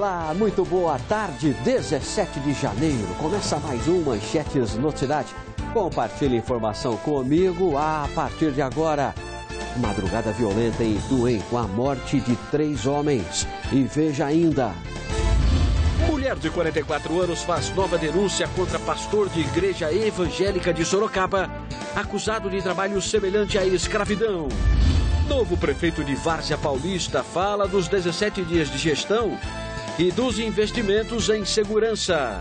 Olá, muito boa tarde, 17 de janeiro. Começa mais um Manchetes no Cidade. Compartilhe informação comigo a partir de agora. Madrugada violenta em Duem com a morte de três homens. E veja ainda. Mulher de 44 anos faz nova denúncia contra pastor de igreja evangélica de Sorocaba, acusado de trabalho semelhante à escravidão. Novo prefeito de Várzea Paulista fala dos 17 dias de gestão e dos investimentos em segurança.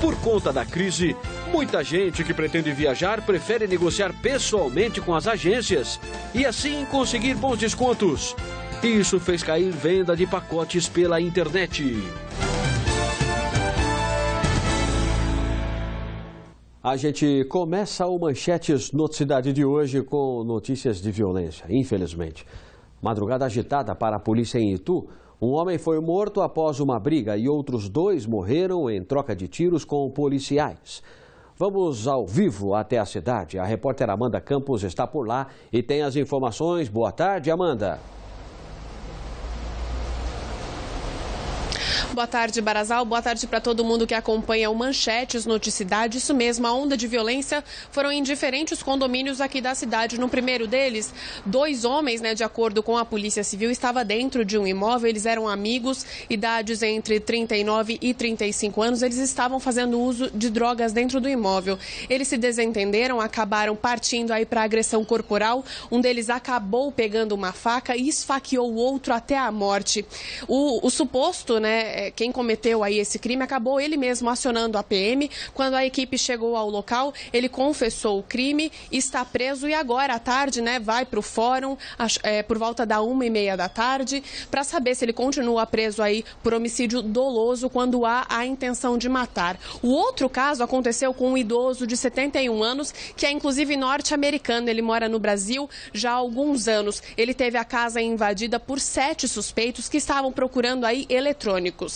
Por conta da crise, muita gente que pretende viajar prefere negociar pessoalmente com as agências e assim conseguir bons descontos. Isso fez cair venda de pacotes pela internet. A gente começa o Manchetes Noticidade de hoje com notícias de violência, infelizmente. Madrugada agitada para a polícia em Itu um homem foi morto após uma briga e outros dois morreram em troca de tiros com policiais. Vamos ao vivo até a cidade. A repórter Amanda Campos está por lá e tem as informações. Boa tarde, Amanda. Boa tarde, Barazal. Boa tarde para todo mundo que acompanha o Manchetes Noticidade. Isso mesmo, a onda de violência foram em diferentes condomínios aqui da cidade. No primeiro deles, dois homens, né, de acordo com a Polícia Civil, estava dentro de um imóvel. Eles eram amigos, idades entre 39 e 35 anos. Eles estavam fazendo uso de drogas dentro do imóvel. Eles se desentenderam, acabaram partindo aí para agressão corporal. Um deles acabou pegando uma faca e esfaqueou o outro até a morte. O, o suposto, né, quem cometeu aí esse crime acabou ele mesmo acionando a PM. Quando a equipe chegou ao local, ele confessou o crime, está preso e agora à tarde, né, vai para o fórum é, por volta da uma e meia da tarde para saber se ele continua preso aí por homicídio doloso quando há a intenção de matar. O outro caso aconteceu com um idoso de 71 anos que é inclusive norte-americano. Ele mora no Brasil já há alguns anos. Ele teve a casa invadida por sete suspeitos que estavam procurando aí eletrônicos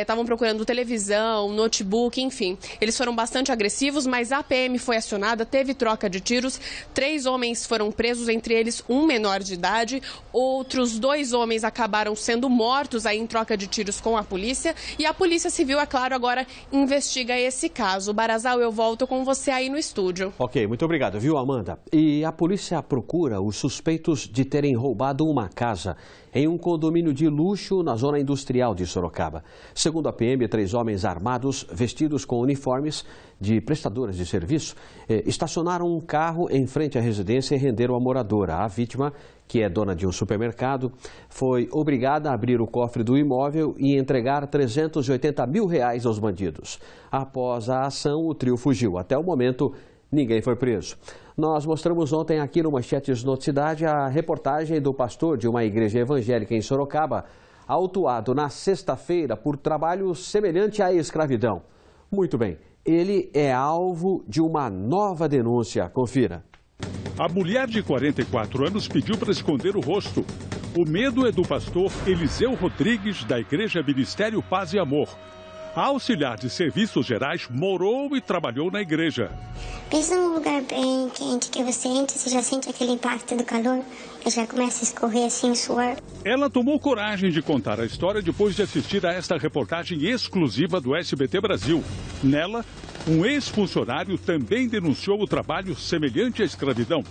estavam é, procurando televisão, notebook, enfim. Eles foram bastante agressivos, mas a PM foi acionada, teve troca de tiros. Três homens foram presos, entre eles um menor de idade. Outros dois homens acabaram sendo mortos aí em troca de tiros com a polícia. E a Polícia Civil, é claro, agora investiga esse caso. Barazal, eu volto com você aí no estúdio. Ok, muito obrigado, viu, Amanda? E a polícia procura os suspeitos de terem roubado uma casa em um condomínio de luxo na zona industrial de Sorocaba. Sorocaba. Segundo a PM, três homens armados, vestidos com uniformes de prestadoras de serviço, eh, estacionaram um carro em frente à residência e renderam a moradora. A vítima, que é dona de um supermercado, foi obrigada a abrir o cofre do imóvel e entregar 380 mil reais aos bandidos. Após a ação, o trio fugiu. Até o momento, ninguém foi preso. Nós mostramos ontem aqui no Manchetes Noticidade a reportagem do pastor de uma igreja evangélica em Sorocaba, autuado na sexta-feira por trabalho semelhante à escravidão. Muito bem, ele é alvo de uma nova denúncia. Confira. A mulher de 44 anos pediu para esconder o rosto. O medo é do pastor Eliseu Rodrigues, da Igreja Ministério Paz e Amor. A auxiliar de serviços gerais morou e trabalhou na igreja. Pensa num lugar bem quente que você entra, você já sente aquele impacto do calor, já começa a escorrer assim o suor. Ela tomou coragem de contar a história depois de assistir a esta reportagem exclusiva do SBT Brasil. Nela, um ex-funcionário também denunciou o trabalho semelhante à escravidão.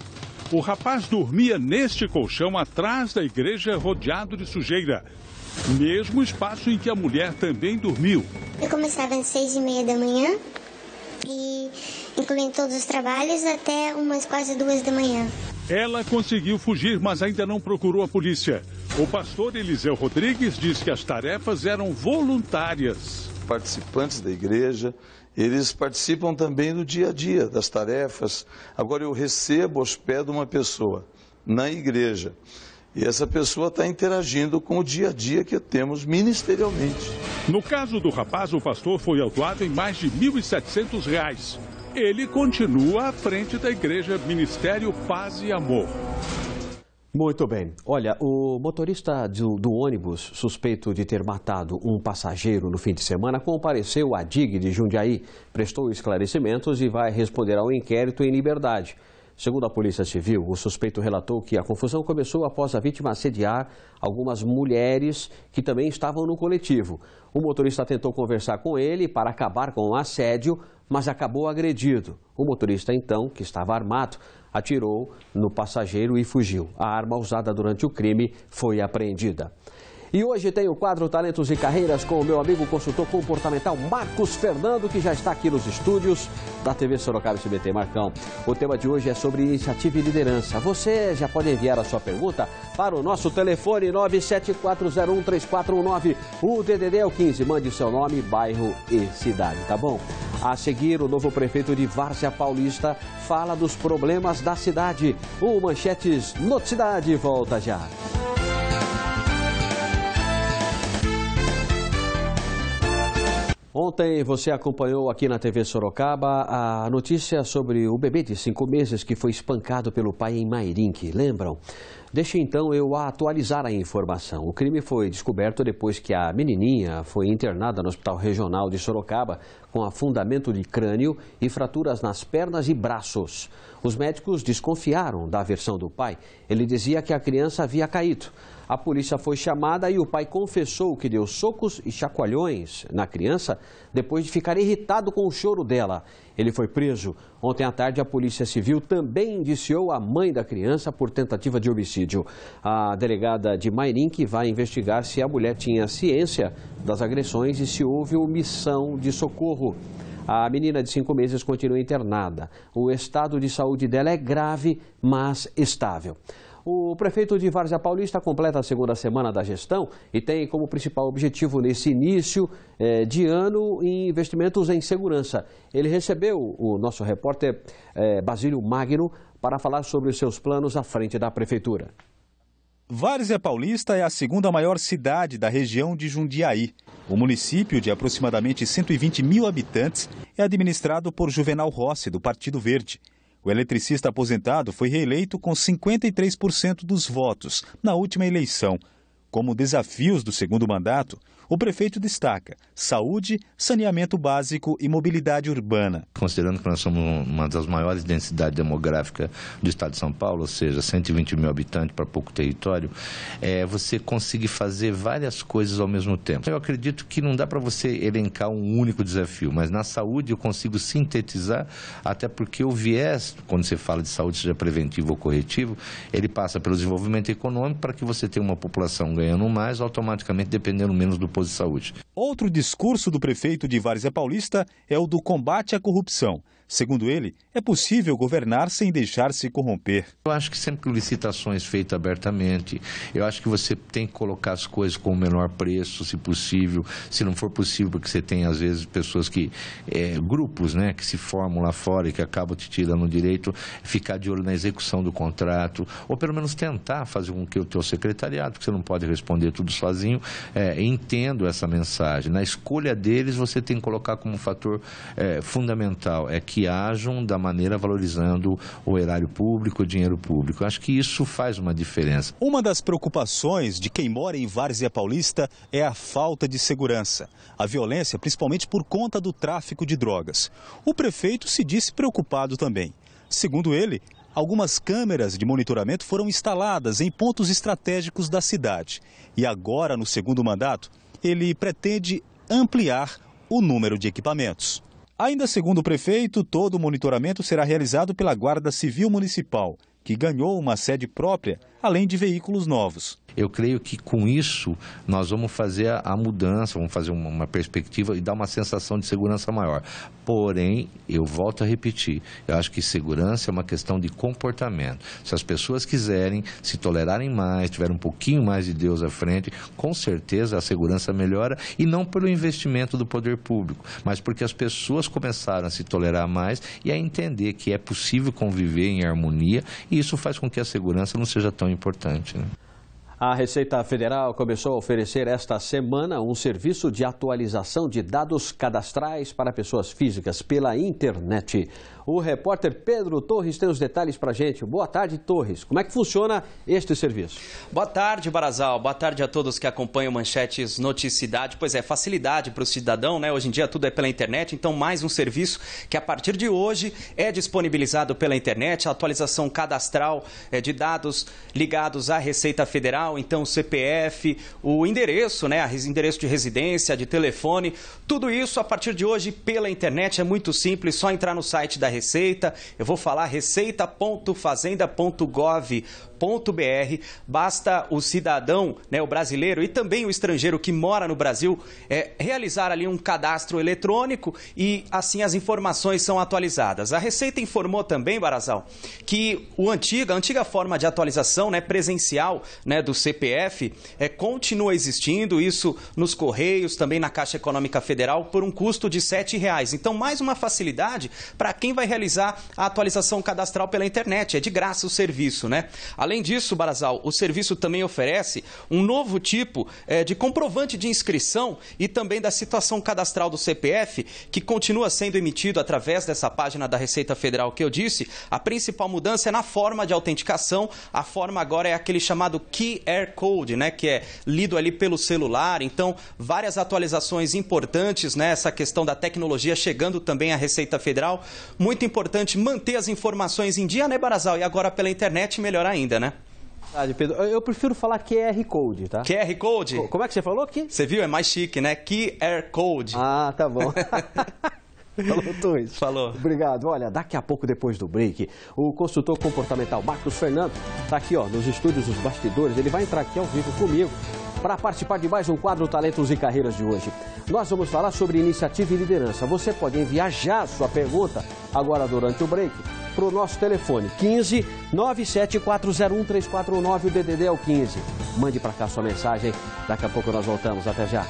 O rapaz dormia neste colchão atrás da igreja rodeado de sujeira. Mesmo espaço em que a mulher também dormiu. Eu começava às seis e meia da manhã e incluindo todos os trabalhos até umas quase duas da manhã. Ela conseguiu fugir, mas ainda não procurou a polícia. O pastor Eliseu Rodrigues diz que as tarefas eram voluntárias. Participantes da igreja, eles participam também do dia a dia, das tarefas. Agora eu recebo aos pés de uma pessoa na igreja. E essa pessoa está interagindo com o dia a dia que temos ministerialmente. No caso do rapaz, o pastor foi autuado em mais de R$ 1.700. Reais. Ele continua à frente da igreja Ministério Paz e Amor. Muito bem. Olha, o motorista do, do, ônibus suspeito de ter matado um passageiro no fim de semana compareceu à DIG de Jundiaí, prestou esclarecimentos e vai responder ao inquérito em liberdade. Segundo a Polícia Civil, o suspeito relatou que a confusão começou após a vítima assediar algumas mulheres que também estavam no coletivo. O motorista tentou conversar com ele para acabar com o assédio, mas acabou agredido. O motorista, então, que estava armado, atirou no passageiro e fugiu. A arma usada durante o crime foi apreendida. E hoje tem o quadro Talentos e Carreiras com o meu amigo consultor comportamental Marcos Fernando, que já está aqui nos estúdios da TV Sorocaba SBT. Marcão, o tema de hoje é sobre iniciativa e liderança. Você já pode enviar a sua pergunta para o nosso telefone 974013419. O DDD é o 15. Mande seu nome, bairro e cidade, tá bom? A seguir, o novo prefeito de Várzea Paulista fala dos problemas da cidade. O Manchetes Noticidade volta já. Ontem você acompanhou aqui na TV Sorocaba a notícia sobre o bebê de cinco meses que foi espancado pelo pai em Mairinque, lembram? Deixe então eu atualizar a informação. O crime foi descoberto depois que a menininha foi internada no Hospital Regional de Sorocaba com afundamento de crânio e fraturas nas pernas e braços. Os médicos desconfiaram da versão do pai. Ele dizia que a criança havia caído. A polícia foi chamada e o pai confessou que deu socos e chacoalhões na criança depois de ficar irritado com o choro dela. Ele foi preso. Ontem à tarde, a Polícia Civil também indiciou a mãe da criança por tentativa de homicídio. A delegada de Mairink vai investigar se a mulher tinha ciência das agressões e se houve omissão de socorro. A menina de cinco meses continua internada. O estado de saúde dela é grave, mas estável. O prefeito de Várzea Paulista completa a segunda semana da gestão e tem como principal objetivo nesse início eh, de ano investimentos em segurança. Ele recebeu o nosso repórter eh, Basílio Magno para falar sobre os seus planos à frente da prefeitura. Várzea Paulista é a segunda maior cidade da região de Jundiaí. O município, de aproximadamente 120 mil habitantes, é administrado por Juvenal Rossi, do Partido Verde. O eletricista aposentado foi reeleito com 53% dos votos na última eleição. Como desafios do segundo mandato, o prefeito destaca saúde, saneamento básico e mobilidade urbana. Considerando que nós somos uma das maiores densidades demográficas do estado de São Paulo, ou seja, 120 mil habitantes para pouco território, é, você conseguir fazer várias coisas ao mesmo tempo. Eu acredito que não dá para você elencar um único desafio, mas na saúde eu consigo sintetizar, até porque o viés, quando você fala de saúde, seja preventivo ou corretivo, ele passa pelo desenvolvimento econômico para que você tenha uma população ganhando mais, automaticamente dependendo menos do poder postos de saúde. Outro discurso do prefeito de Várzea Paulista é o do combate à corrupção. Segundo ele, é possível governar sem deixar-se corromper. Eu acho que sempre licitações feitas abertamente, eu acho que você tem que colocar as coisas com o menor preço, se possível. Se não for possível, porque você tem, às vezes, pessoas que. É, grupos né, que se formam lá fora e que acabam te tirando o direito, ficar de olho na execução do contrato, ou pelo menos tentar fazer com que o teu secretariado, porque você não pode responder tudo sozinho, é, entendo essa mensagem na escolha deles, você tem que colocar como fator é, fundamental, é que hajam da maneira valorizando o erário público, o dinheiro público. acho que isso faz uma diferença. Uma das preocupações de quem mora em Várzea Paulista é a falta de segurança. A violência, principalmente por conta do tráfico de drogas. O prefeito se disse preocupado também. Segundo ele, algumas câmeras de monitoramento foram instaladas em pontos estratégicos da cidade. E agora, no segundo mandato, ele pretende ampliar o número de equipamentos. Ainda segundo o prefeito, todo o monitoramento será realizado pela Guarda Civil Municipal que ganhou uma sede própria, além de veículos novos. Eu creio que com isso nós vamos fazer a mudança, vamos fazer uma, perspectiva e dar uma sensação de segurança maior. Porém, eu volto a repetir, eu acho que segurança é uma questão de comportamento. Se as pessoas quiserem, se tolerarem mais, tiverem um pouquinho mais de Deus à frente, com certeza a segurança melhora e não pelo investimento do poder público, mas porque as pessoas começaram a se tolerar mais e a entender que é possível conviver em harmonia e isso faz com que a segurança não seja tão importante. Né? A Receita Federal começou a oferecer esta semana um serviço de atualização de dados cadastrais para pessoas físicas pela internet. O repórter Pedro Torres tem os detalhes para gente. Boa tarde, Torres. Como é que funciona este serviço? Boa tarde, Barazal. Boa tarde a todos que acompanham Manchetes Noticidade. Pois é, facilidade para o cidadão, né? Hoje em dia tudo é pela internet, então mais um serviço que a partir de hoje é disponibilizado pela internet. A atualização cadastral eh, de dados ligados à Receita Federal, então o CPF, o endereço, né? O endereço de residência, de telefone, tudo isso a partir de hoje pela internet. É muito simples, só entrar no site da Receita. Eu vou falar receita.fazenda.gov br Basta o cidadão, né, o brasileiro e também o estrangeiro que mora no Brasil, é, realizar ali um cadastro eletrônico e assim as informações são atualizadas. A Receita informou também, Barazal, que o antiga, a antiga forma de atualização né, presencial né, do CPF é, continua existindo, isso nos Correios, também na Caixa Econômica Federal, por um custo de R$ 7,00. Então, mais uma facilidade para quem vai realizar a atualização cadastral pela internet. É de graça o serviço, né? Além Além disso, Barazal, o serviço também oferece um novo tipo é, de comprovante de inscrição e também da situação cadastral do CPF, que continua sendo emitido através dessa página da Receita Federal que eu disse. A principal mudança é na forma de autenticação. A forma agora é aquele chamado QR Code, né, que é lido ali pelo celular. Então, várias atualizações importantes, né, questão da tecnologia chegando também à Receita Federal. Muito importante manter as informações em dia, né, Barazal? E agora pela internet, melhor ainda, né? né? Pedro. Eu prefiro falar QR Code, tá? QR Code? Como é que você falou aqui? Você viu? É mais chique, né? QR Code. Ah, tá bom. Falou, Tuis. Falou. Obrigado. Olha, daqui a pouco, depois do break, o consultor comportamental Marcos Fernando está aqui ó, nos estúdios dos bastidores. Ele vai entrar aqui ao vivo comigo para participar de mais um quadro Talentos e Carreiras de hoje. Nós vamos falar sobre iniciativa e liderança. Você pode enviar já a sua pergunta agora durante o break para o nosso telefone 15 97401 3419, o DDD é o 15. Mande para cá sua mensagem, daqui a pouco nós voltamos. Até já.